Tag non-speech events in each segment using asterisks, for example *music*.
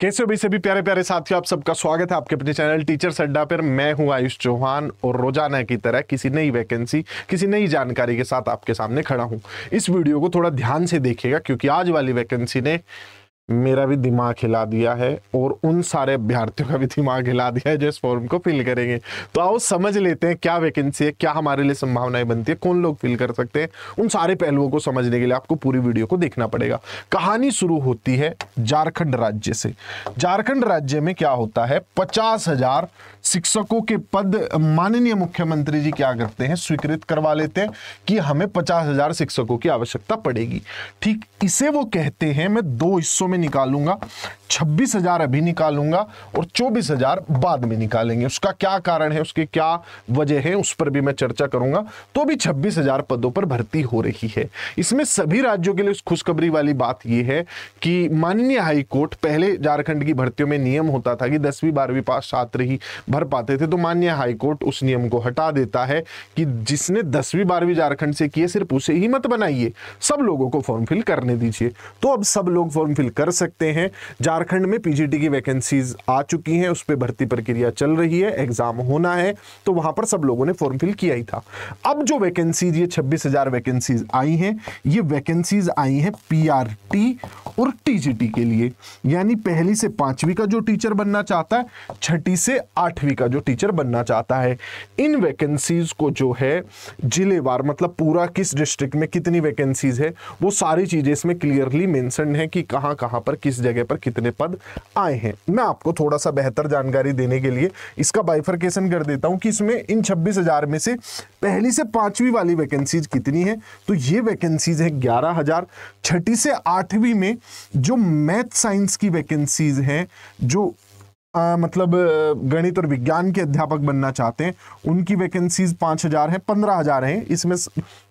कैसे हो भी सभी प्यारे प्यारे साथियों आप सबका स्वागत है आपके अपने चैनल टीचर सड्डा पर मैं हूं आयुष चौहान और रोजाना की तरह किसी नई वैकेंसी किसी नई जानकारी के साथ आपके सामने खड़ा हूं इस वीडियो को थोड़ा ध्यान से देखिएगा क्योंकि आज वाली वैकेंसी ने मेरा भी दिमाग हिला दिया है और उन सारे अभ्यर्थियों का भी दिमाग हिला दिया है जो इस फॉर्म को फिल करेंगे तो आओ समझ लेते हैं क्या वैकेंसी है क्या हमारे लिए संभावनाएं बनती है कौन लोग फिल कर सकते हैं उन सारे पहलुओं को समझने के लिए आपको पूरी वीडियो को देखना पड़ेगा कहानी शुरू होती है झारखंड राज्य से झारखंड राज्य में क्या होता है पचास हजार शिक्षकों के पद माननीय मुख्यमंत्री जी क्या करते हैं स्वीकृत करवा लेते हैं कि हमें पचास हजार शिक्षकों की आवश्यकता पड़ेगी ठीक इसे वो कहते हैं मैं दो हिस्सों में में निकालूंगा छब्बीस हजार अभी निकालूंगा और चौबीस हजार बाद में निकालेंगे उसका क्या कारण है उसके क्या वजह है उस पर भी मैं चर्चा करूंगा तो भी छब्बीस हजार पदों पर भर्ती हो रही है इसमें सभी राज्यों के लिए खुशखबरी वाली बात यह है कि माननीय हाईकोर्ट पहले झारखंड की भर्तियों में नियम होता था कि दसवीं बारहवीं पास छात्र ही भर पाते थे तो माननीय हाईकोर्ट उस नियम को हटा देता है कि जिसने दसवीं बारहवीं झारखंड से किए सिर्फ उसे ही मत बनाइए सब लोगों को फॉर्म फिल करने दीजिए तो अब सब लोग फॉर्म फिल कर कर सकते हैं झारखंड में पीजीटी की वैकेंसीज आ चुकी हैं उस पर भर्ती प्रक्रिया चल रही है एग्जाम होना है तो वहां पर सब लोगों ने फॉर्म फिल किया ही था अब जो वैकेंसीज ये छब्बीस हजार वैकेंसीज आई हैं ये वैकेंसीज आई हैं पी और टी के लिए यानी पहली से पांचवी का जो टीचर बनना चाहता है छठी से आठवीं का जो टीचर बनना चाहता है इन वैकेंसीज को जो है जिलेवार मतलब पूरा किस डिस्ट्रिक्ट में कितनी वैकेंसीज है वो सारी चीजें इसमें क्लियरली मेंशन है कि कहां कहां कहां पर किस जगह पर कितने पद आए हैं मैं आपको थोड़ा सा बेहतर जानकारी देने के लिए इसका बाइफरकेशन कर देता हूं कि इसमें इन छब्बीस हजार में से पहली से पांचवी वाली वैकेंसीज कितनी है तो ये वैकेंसीज है ग्यारह हजार छठी से आठवीं में जो मैथ साइंस की वैकेंसीज हैं जो आ, मतलब गणित और विज्ञान के अध्यापक बनना चाहते हैं उनकी वैकेंसीज पाँच हज़ार है पंद्रह हज़ार हैं इसमें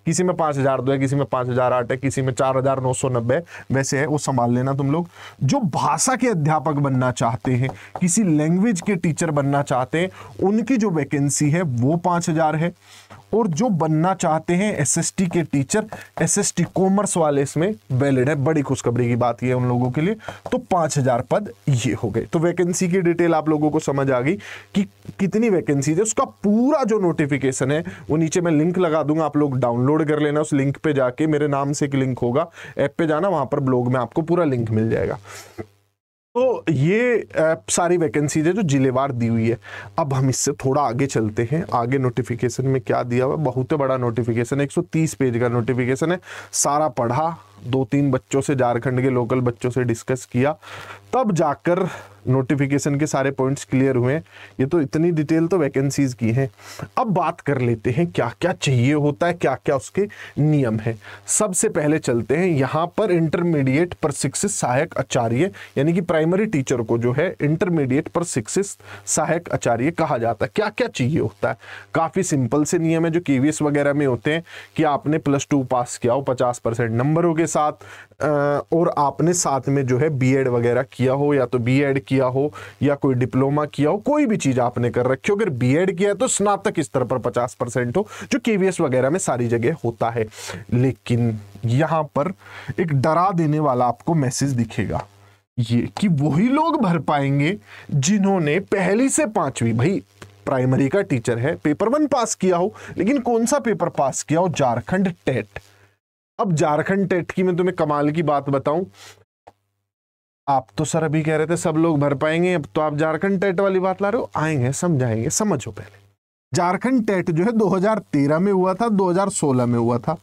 किसी में पाँच हज़ार दो है किसी में पाँच हज़ार आठ है किसी में चार हज़ार नौ सौ नब्बे वैसे है वो संभाल लेना तुम लोग जो भाषा के अध्यापक बनना चाहते हैं किसी लैंग्वेज के टीचर बनना चाहते हैं उनकी जो वैकेंसी है वो पाँच हज़ार है और जो बनना चाहते हैं एसएसटी के टीचर एसएसटी कॉमर्स वाले इसमें वैलिड है बड़ी खुशखबरी की बात यह है उन लोगों के लिए तो पांच हज़ार पद ये हो गए तो वैकेंसी की डिटेल आप लोगों को समझ आ गई कि कितनी वैकेंसी है उसका पूरा जो नोटिफिकेशन है वो नीचे मैं लिंक लगा दूंगा आप लोग डाउनलोड कर लेना उस लिंक पर जाके मेरे नाम से एक लिंक होगा ऐप पे जाना वहां पर ब्लॉग में आपको पूरा लिंक मिल जाएगा तो ये सारी वैकेंसीज है जो जिलेवार दी हुई है अब हम इससे थोड़ा आगे चलते हैं आगे नोटिफिकेशन में क्या दिया हुआ बहुत बड़ा नोटिफिकेशन है 130 पेज का नोटिफिकेशन है सारा पढ़ा दो तीन बच्चों से झारखंड के लोकल बच्चों से डिस्कस किया तब जाकर नोटिफिकेशन के सारे पॉइंट्स क्लियर हुए ये तो इतनी डिटेल तो वैकेंसीज की हैं अब बात कर लेते हैं क्या क्या चाहिए होता है क्या क्या उसके नियम है सबसे पहले चलते हैं यहाँ पर इंटरमीडिएट प्रशिक्षित सहायक आचार्य यानी कि प्राइमरी टीचर को जो है इंटरमीडिएट प्रशिक्षित सहायक आचार्य कहा जाता है क्या क्या चाहिए होता है काफ़ी सिंपल से नियम है जो के वगैरह में होते हैं कि आपने प्लस टू पास किया हो पचास नंबरों के साथ और आपने साथ में जो है बीएड वगैरह किया हो या तो बीएड किया हो या कोई डिप्लोमा किया हो कोई भी चीज़ आपने कर रखी हो अगर बीएड किया है तो स्नातक स्तर पर पचास परसेंट हो जो केवीएस वगैरह में सारी जगह होता है लेकिन यहां पर एक डरा देने वाला आपको मैसेज दिखेगा ये कि वही लोग भर पाएंगे जिन्होंने पहली से पांचवी भाई प्राइमरी का टीचर है पेपर वन पास किया हो लेकिन कौन सा पेपर पास किया हो झारखंड टेट अब झारखंड टेट की मैं तुम्हें कमाल की बात बताऊं आप तो सर अभी कह रहे थे सब लोग भर पाएंगे अब तो आप झारखंड टेट वाली बात ला रहे हो आएंगे समझाएंगे समझो पहले झारखंड टेट जो है 2013 में हुआ था 2016 में हुआ था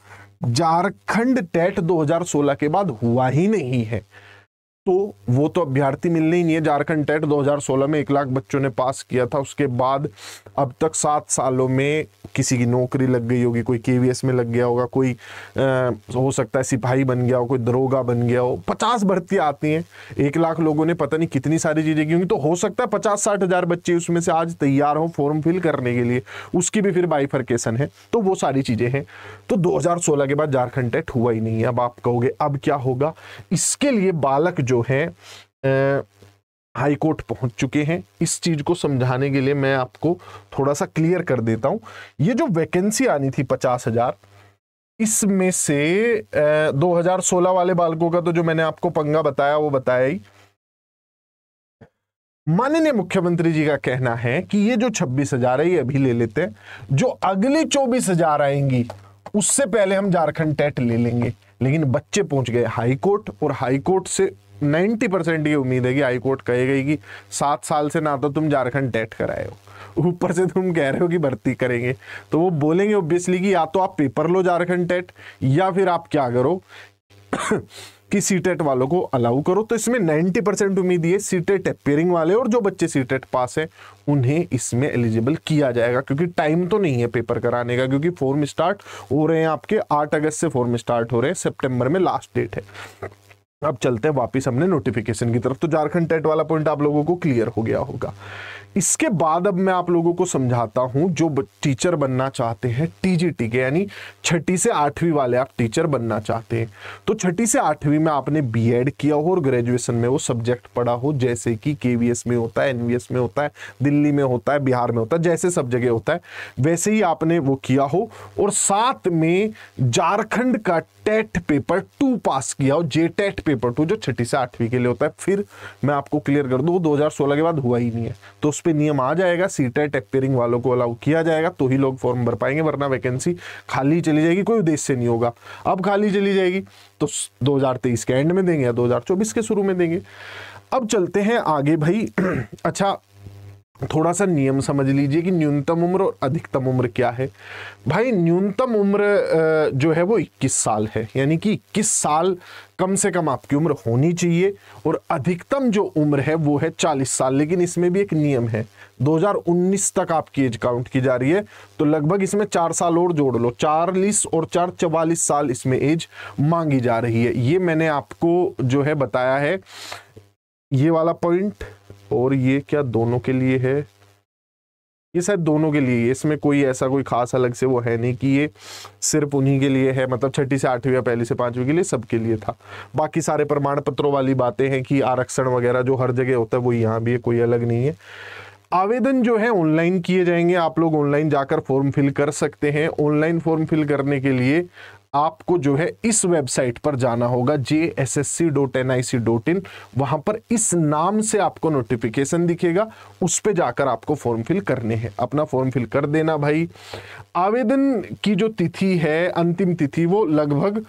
झारखंड टेट 2016 के बाद हुआ ही नहीं है तो वो तो अभ्यर्थी मिलने ही नहीं है झारखंड टेट 2016 में एक लाख बच्चों ने पास किया था उसके बाद अब तक सात सालों में किसी की नौकरी लग गई होगी कोई के में लग गया होगा कोई आ, हो सकता है सिपाही बन गया हो कोई दरोगा बन गया हो पचास भर्ती आती हैं एक लाख लोगों ने पता नहीं कितनी सारी चीज़ें की होंगी तो हो सकता है पचास साठ हज़ार बच्चे उसमें से आज तैयार हों फॉर्म फिल करने के लिए उसकी भी फिर बाइफर्केशन है तो वो सारी चीज़ें हैं तो दो के बाद झारखंड टेट हुआ ही नहीं है अब आप कहोगे अब क्या होगा इसके लिए बालक जो है हाई कोर्ट पहुंच चुके हैं इस चीज़ को समझाने के लिए मैं आपको थोड़ा सा क्लियर कर देता हूं ये जो वैकेंसी आनी थी पचास हज़ार इसमें से दो हजार सोलह वाले बालकों का तो जो मैंने आपको पंगा बताया वो बताया ही माननीय मुख्यमंत्री जी का कहना है कि ये जो छब्बीस हजार है ये अभी ले लेते हैं जो अगली चौबीस हजार आएंगी उससे पहले हम झारखंड टेट ले लेंगे लेकिन बच्चे पहुंच गए हाई कोर्ट और हाई कोर्ट से नाइन्टी परसेंट ये उम्मीद है कि हाई कोर्ट कहेगी कि सात साल से ना तो तुम झारखंड डेट कराए हो ऊपर से तुम कह रहे हो कि भर्ती करेंगे तो वो बोलेंगे ओब्वियसली कि या तो आप पेपर लो झारखंड टेट या फिर आप क्या करो कि सी टेट e वालों को अलाउ करो तो इसमें नाइन्टी परसेंट उम्मीद ये सी टेट अपेयरिंग वाले और जो बच्चे सी टेट पास हैं उन्हें इसमें एलिजिबल किया जाएगा क्योंकि टाइम तो नहीं है पेपर कराने का क्योंकि फॉर्म स्टार्ट हो रहे हैं आपके आठ अगस्त से फॉर्म स्टार्ट हो रहे हैं सेप्टेम्बर में लास्ट डेट है अब चलते हैं वापस हमने नोटिफिकेशन की तरफ तो झारखंड टेट e वाला पॉइंट आप लोगों को क्लियर हो गया होगा इसके बाद अब मैं आप लोगों को समझाता हूं जो टीचर बनना चाहते हैं टीजीटी के यानी छठी से आठवीं वाले आप टीचर बनना चाहते हैं तो छठी से आठवीं में आपने बीएड किया हो और ग्रेजुएशन में वो सब्जेक्ट पढ़ा हो जैसे कि केवीएस में होता है एनवीएस में होता है दिल्ली में होता है बिहार में होता है जैसे सब जगह होता है वैसे ही आपने वो किया हो और साथ में झारखंड का टेट पेपर टू पास किया हो जे टेट पेपर टू जो छठी से आठवीं के लिए होता है फिर मैं आपको क्लियर कर दू दो हजार सोलह के बाद हुआ ही नहीं है तो पे नियम आ जाएगा सी टेट अपेयरिंग वालों को अलाउ किया जाएगा तो ही लोग फॉर्म भर पाएंगे वरना वैकेंसी खाली चली जाएगी कोई उद्देश्य नहीं होगा अब खाली चली जाएगी तो 2023 के एंड में देंगे या 2024 के शुरू में देंगे अब चलते हैं आगे भाई *clears throat* अच्छा थोड़ा सा नियम समझ लीजिए कि न्यूनतम उम्र और अधिकतम उम्र क्या है भाई न्यूनतम उम्र जो है वो 21 साल है यानी कि 21 साल कम से कम आपकी उम्र होनी चाहिए और अधिकतम जो उम्र है वो है 40 साल लेकिन इसमें भी एक नियम है 2019 तक आपकी एज काउंट की जा रही है तो लगभग इसमें चार साल और जोड़ लो चालीस और चार चवालीस साल इसमें एज मांगी जा रही है ये मैंने आपको जो है बताया है ये वाला पॉइंट और ये क्या दोनों के लिए है ये शायद दोनों के लिए इसमें कोई ऐसा कोई खास अलग से वो है नहीं कि ये सिर्फ उन्हीं के लिए है मतलब छठी से आठवीं या पहली से पांचवी के लिए सबके लिए था बाकी सारे प्रमाण पत्रों वाली बातें हैं कि आरक्षण वगैरह जो हर जगह होता है वो यहाँ भी है कोई अलग नहीं है आवेदन जो है ऑनलाइन किए जाएंगे आप लोग ऑनलाइन जाकर फॉर्म फिल कर सकते हैं ऑनलाइन फॉर्म फिल करने के लिए आपको जो है इस वेबसाइट पर जाना होगा J S S C dot N I C dot in वहां पर इस नाम से आपको नोटिफिकेशन दिखेगा उस पर जाकर आपको फॉर्म फिल करने हैं अपना फॉर्म फिल कर देना भाई आवेदन की जो तिथि है अंतिम तिथि वो लगभग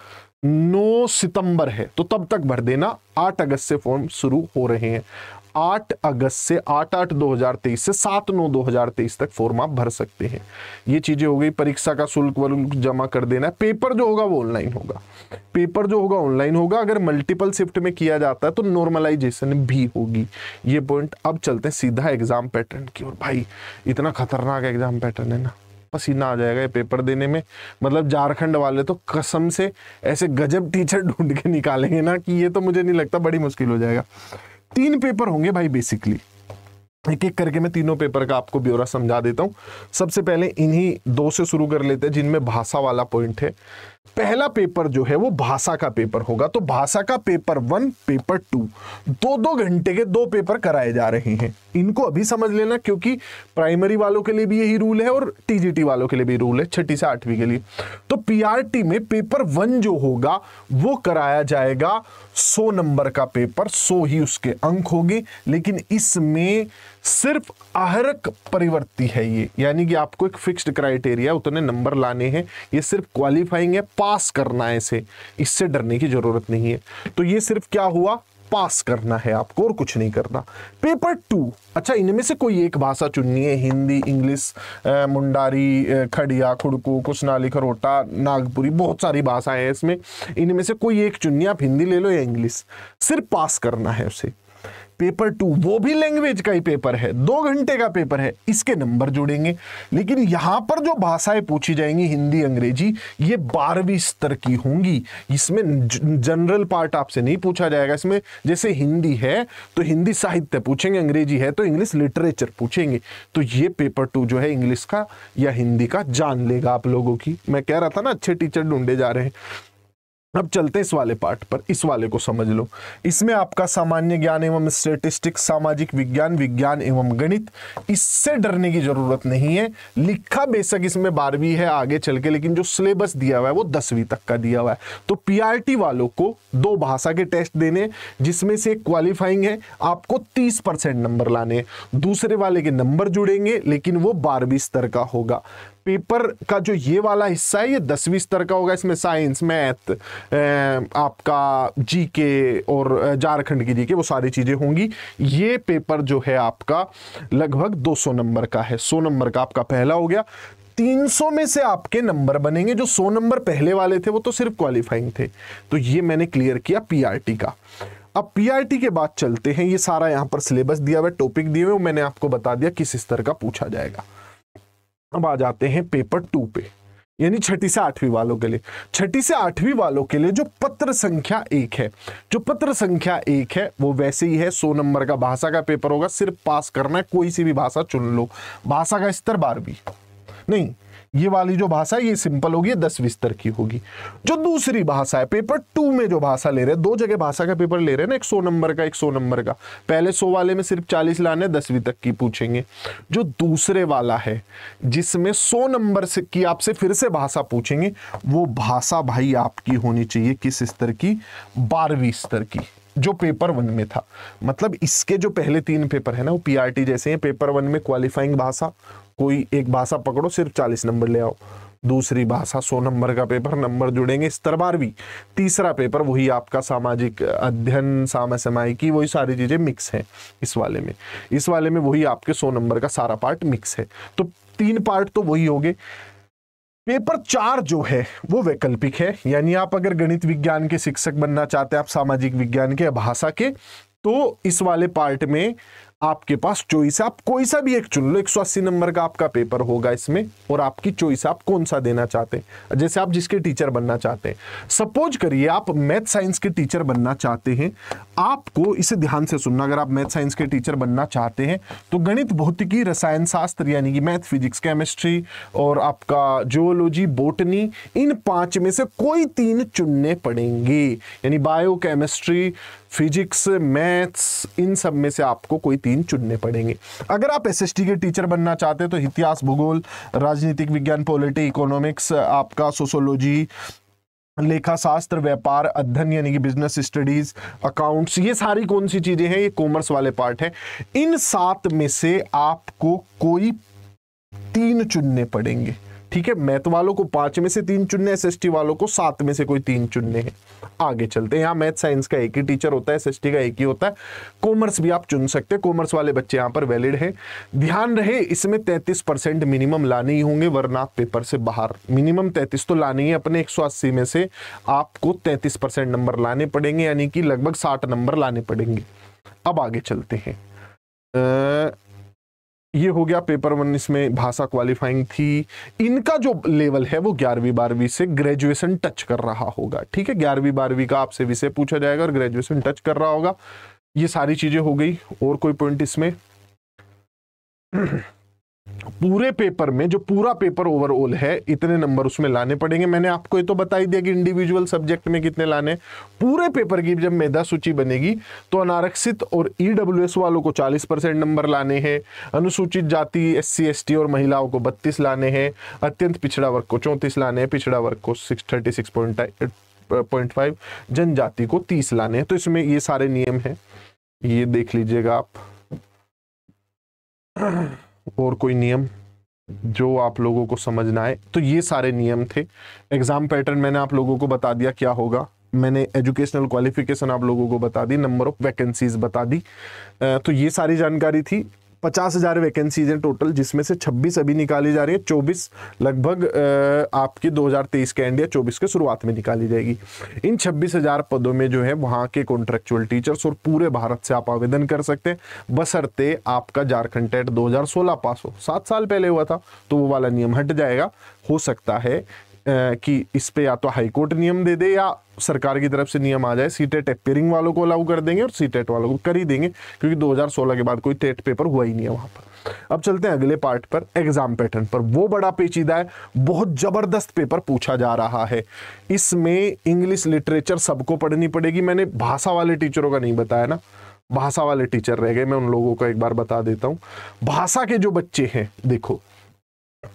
9 सितंबर है तो तब तक भर देना 8 अगस्त से फॉर्म शुरू हो रहे हैं 8 अगस्त से 8 आठ 2023 से 7 नौ 2023 तक फॉर्म आप भर सकते हैं ये चीज़ें हो गई परीक्षा का शुल्क वुल्क जमा कर देना है पेपर जो होगा वो ऑनलाइन होगा पेपर जो होगा ऑनलाइन होगा अगर मल्टीपल शिफ्ट में किया जाता है तो नॉर्मलाइजेशन भी होगी ये पॉइंट अब चलते हैं सीधा एग्जाम पैटर्न की ओर भाई इतना खतरनाक एग्जाम पैटर्न है ना पसीना आ जाएगा ये पेपर देने में मतलब झारखंड वाले तो कसम से ऐसे गजब टीचर ढूंढ के निकालेंगे ना कि ये तो मुझे नहीं लगता बड़ी मुश्किल हो जाएगा तीन पेपर होंगे भाई बेसिकली एक एक करके मैं तीनों पेपर का आपको ब्यौरा समझा देता हूँ सबसे पहले इन्हीं दो से शुरू कर लेते हैं जिनमें भाषा वाला पॉइंट है पहला पेपर जो है वो भाषा का पेपर होगा तो भाषा का पेपर वन पेपर टू दो दो घंटे के दो पेपर कराए जा रहे हैं इनको अभी समझ लेना क्योंकि प्राइमरी वालों के लिए भी यही रूल है और टीजीटी वालों के लिए भी रूल है छठी से आठवीं के लिए तो पीआरटी में पेपर वन जो होगा वो कराया जाएगा सो नंबर का पेपर सो ही उसके अंक होगी लेकिन इसमें सिर्फ आहरक परिवर्ती है ये यानी कि आपको एक फिक्स्ड क्राइटेरिया उतने नंबर लाने हैं ये सिर्फ क्वालिफाइंग है पास करना है इसे इससे डरने की जरूरत नहीं है तो ये सिर्फ क्या हुआ पास करना है आपको और कुछ नहीं करना पेपर टू अच्छा इनमें से कोई एक भाषा चुननी है हिंदी इंग्लिश मुंडारी खड़िया खुड़कू कुशनाली खरोटा नागपुरी बहुत सारी भाषाएं हैं इसमें इनमें से कोई एक चुननी आप हिंदी ले लो या इंग्लिश सिर्फ पास करना है उसे पेपर टू वो भी लैंग्वेज का ही पेपर है दो घंटे का पेपर है इसके नंबर जुड़ेंगे लेकिन यहां पर जो भाषाएं पूछी जाएंगी हिंदी अंग्रेजी ये बारहवीं स्तर की होंगी इसमें जनरल पार्ट आपसे नहीं पूछा जाएगा इसमें जैसे हिंदी है तो हिंदी साहित्य पूछेंगे अंग्रेजी है तो इंग्लिश लिटरेचर पूछेंगे तो ये पेपर टू जो है इंग्लिश का या हिंदी का जान लेगा आप लोगों की मैं कह रहा था ना अच्छे टीचर ढूंढे जा रहे हैं अब चलते इस वाले पार्ट पर इस वाले को समझ लो इसमें आपका सामान्य ज्ञान एवं स्टेटिस्टिक्स सामाजिक विज्ञान विज्ञान एवं गणित इससे डरने की जरूरत नहीं है लिखा बेशक इसमें बारहवीं है आगे चल के लेकिन जो सिलेबस दिया हुआ है वो दसवीं तक का दिया हुआ है तो पीआरटी वालों को दो भाषा के टेस्ट देने जिसमें से क्वालिफाइंग है आपको तीस नंबर लाने दूसरे वाले के नंबर जुड़ेंगे लेकिन वो बारहवीं स्तर का होगा पेपर का जो ये वाला हिस्सा है ये दसवीं स्तर का होगा इसमें साइंस मैथ आपका जी के और झारखंड की जी के वो सारी चीज़ें होंगी ये पेपर जो है आपका लगभग 200 नंबर का है 100 नंबर का आपका पहला हो गया 300 में से आपके नंबर बनेंगे जो 100 नंबर पहले वाले थे वो तो सिर्फ क्वालिफाइंग थे तो ये मैंने क्लियर किया पीआरटी का अब पीआरटी के बाद चलते हैं ये सारा यहाँ पर सिलेबस दिया हुआ टॉपिक दिए हुए मैंने आपको बता दिया किस स्तर का पूछा जाएगा अब आ जाते हैं पेपर टू पे यानी छठी से आठवीं वालों के लिए छठी से आठवीं वालों के लिए जो पत्र संख्या एक है जो पत्र संख्या एक है वो वैसे ही है सो नंबर का भाषा का पेपर होगा सिर्फ पास करना है कोई सी भी भाषा चुन लो भाषा का स्तर बारहवीं नहीं ये वाली जो भाषा है ये सिंपल होगी दस विस्तर की होगी जो दूसरी भाषा है पेपर टू में जो भाषा ले रहे हैं दो जगह भाषा का पेपर ले रहे हैं ना एक सौ नंबर का एक सौ नंबर का पहले सौ वाले में सिर्फ चालीस लाने दसवीं तक की पूछेंगे जो दूसरे वाला है जिसमें सौ नंबर से की आपसे फिर से भाषा पूछेंगे वो भाषा भाई आपकी होनी चाहिए किस स्तर की बारहवीं स्तर की जो पेपर वन में था मतलब इसके जो पहले तीन पेपर है ना वो पीआरटी जैसे हैं पेपर वन में क्वालिफाइंग भाषा कोई एक भाषा पकड़ो सिर्फ चालीस नंबर ले आओ दूसरी भाषा सौ नंबर का पेपर नंबर जुड़ेंगे तरबार भी तीसरा पेपर वही आपका सामाजिक अध्ययन सामा की वही सारी चीज़ें मिक्स हैं इस वाले में इस वाले में वही आपके सौ नंबर का सारा पार्ट मिक्स है तो तीन पार्ट तो वही हो गए पेपर चार जो है वो वैकल्पिक है यानी आप अगर गणित विज्ञान के शिक्षक बनना चाहते हैं आप सामाजिक विज्ञान के भाषा के तो इस वाले पार्ट में आपके पास चॉइस है आप कोई सा भी एक चुन लो 180 नंबर का आपका पेपर होगा इसमें और आपकी चॉइस आप कौन सा देना चाहते हैं जैसे आप जिसके टीचर बनना चाहते हैं सपोज करिए आप मैथ साइंस के टीचर बनना चाहते हैं आपको इसे ध्यान से सुनना अगर आप मैथ साइंस के टीचर बनना चाहते हैं तो गणित भौतिकी रसायन शास्त्र यानी कि मैथ फिजिक्स केमिस्ट्री और आपका जियोलॉजी बोटनी इन पांच में से कोई तीन चुनने पड़ेंगे यानी बायो केमिस्ट्री फिजिक्स मैथ्स इन सब में से आपको कोई तीन चुनने पड़ेंगे अगर आप एस के टीचर बनना चाहते हैं तो इतिहास भूगोल राजनीतिक विज्ञान पॉलिटी इकोनॉमिक्स आपका सोशोलॉजी लेखा शास्त्र व्यापार अध्ययन यानी कि बिजनेस स्टडीज अकाउंट्स ये सारी कौन सी चीजें हैं ये कॉमर्स वाले पार्ट हैं इन सात में से आपको कोई तीन चुनने पड़ेंगे ठीक है मैथ वालों को पांच में से तीन चुनने एस एस वालों को सात में से कोई तीन चुनने हैं आगे चलते हैं यहाँ मैथ साइंस का एक ही टीचर होता है एस का एक ही होता है कॉमर्स भी आप चुन सकते हैं कॉमर्स वाले बच्चे यहाँ पर वैलिड है ध्यान रहे इसमें तैतीस मिनिमम लाने ही होंगे वरना पेपर से बाहर मिनिमम तैतीस तो लाने ही अपने एक में से आपको तैतीस नंबर लाने पड़ेंगे यानी कि लगभग साठ नंबर लाने पड़ेंगे अब आगे चलते हैं ये हो गया पेपर वन इसमें भाषा क्वालिफाइंग थी इनका जो लेवल है वो ग्यारहवीं बारहवीं से ग्रेजुएशन टच कर रहा होगा ठीक है ग्यारहवीं बारहवीं का आपसे विषय पूछा जाएगा और ग्रेजुएशन टच कर रहा होगा ये सारी चीजें हो गई और कोई पॉइंट इसमें *clears throat* पूरे पेपर में जो पूरा पेपर ओवरऑल है इतने नंबर उसमें लाने पड़ेंगे मैंने आपको ये तो बता ही दिया कि इंडिविजुअल सब्जेक्ट में कितने लाने पूरे पेपर की जब मेधा सूची बनेगी तो अनारक्षित और ईडब्ल्यूएस e वालों को 40 परसेंट नंबर लाने हैं अनुसूचित जाति एस सी और महिलाओं को बत्तीस लाने हैं अत्यंत पिछड़ा वर्ग को चौंतीस लाने हैं पिछड़ा वर्ग को six thirty six point point five जनजाति को तीस लाने हैं तो इसमें ये सारे नियम है ये देख लीजिएगा आप और कोई नियम जो आप लोगों को समझना है तो ये सारे नियम थे एग्ज़ाम पैटर्न मैंने आप लोगों को बता दिया क्या होगा मैंने एजुकेशनल क्वालिफिकेशन आप लोगों को बता दी नंबर ऑफ वैकेंसीज बता दी तो ये सारी जानकारी थी पचास हज़ार वैकेंसीज हैं टोटल जिसमें से छब्बीस अभी निकाली जा रही है चौबीस लगभग आपकी 2023 के एंड या चौबीस के शुरुआत में निकाली जाएगी इन छब्बीस हज़ार पदों में जो है वहां के कॉन्ट्रेक्चुअल टीचर्स और पूरे भारत से आप आवेदन कर सकते हैं बसरते आपका झारखंड टेट 2016 पास हो सात साल पहले हुआ था तो वो वाला नियम हट जाएगा हो सकता है कि इस पे या तो हाईकोर्ट नियम दे दे या सरकार की तरफ से नियम आ जाए सी टेट अपेयरिंग वालों को अलाउ कर देंगे और सी टेट वालों को कर ही देंगे क्योंकि 2016 के बाद कोई टेट पेपर हुआ ही नहीं है वहाँ पर अब चलते हैं अगले पार्ट पर एग्जाम पैटर्न पर वो बड़ा पेचीदा है बहुत ज़बरदस्त पेपर पूछा जा रहा है इसमें इंग्लिश लिटरेचर सबको पढ़नी पड़ेगी मैंने भाषा वाले टीचरों का नहीं बताया ना भाषा वाले टीचर रह गए मैं उन लोगों को एक बार बता देता हूँ भाषा के जो बच्चे हैं देखो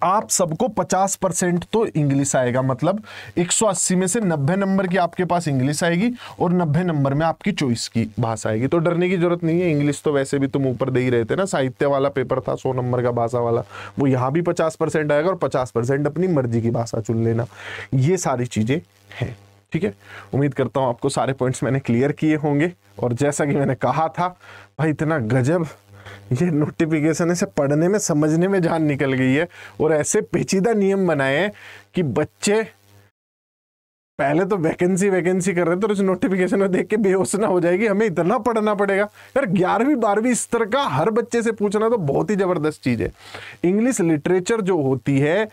आप सबको 50 परसेंट तो इंग्लिश आएगा मतलब 180 में से 90 नंबर की आपके पास इंग्लिश आएगी और 90 नंबर में आपकी चॉइस की भाषा आएगी तो डरने की जरूरत नहीं है इंग्लिश तो वैसे भी तुम ऊपर दे ही रहे थे ना साहित्य वाला पेपर था 100 नंबर का भाषा वाला वो यहाँ भी 50 परसेंट आएगा और 50 परसेंट अपनी मर्जी की भाषा चुन लेना ये सारी चीज़ें हैं ठीक है उम्मीद करता हूँ आपको सारे पॉइंट्स मैंने क्लियर किए होंगे और जैसा कि मैंने कहा था भाई इतना गजब *laughs* ये नोटिफिकेशन ऐसे पढ़ने में समझने में जान निकल गई है और ऐसे पेचीदा नियम बनाए हैं कि बच्चे पहले तो वैकेंसी वैकेंसी कर रहे थे तो उस नोटिफिकेशन में देख के बेहोश ना हो जाएगी हमें इतना पढ़ना पड़ेगा यार ग्यारहवीं बारहवीं स्तर का हर बच्चे से पूछना तो बहुत ही ज़बरदस्त चीज़ है इंग्लिश लिटरेचर जो होती है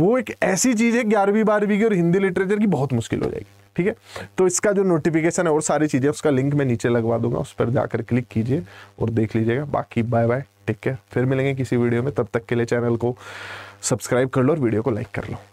वो एक ऐसी चीज़ है ग्यारहवीं बारहवीं की और हिंदी लिटरेचर की बहुत मुश्किल हो जाएगी ठीक है तो इसका जो नोटिफिकेशन है और सारी चीज़ें उसका लिंक मैं नीचे लगवा दूंगा उस पर जाकर क्लिक कीजिए और देख लीजिएगा बाकी बाय बाय टेक केयर फिर मिलेंगे किसी वीडियो में तब तक के लिए चैनल को सब्सक्राइब कर लो और वीडियो को लाइक कर लो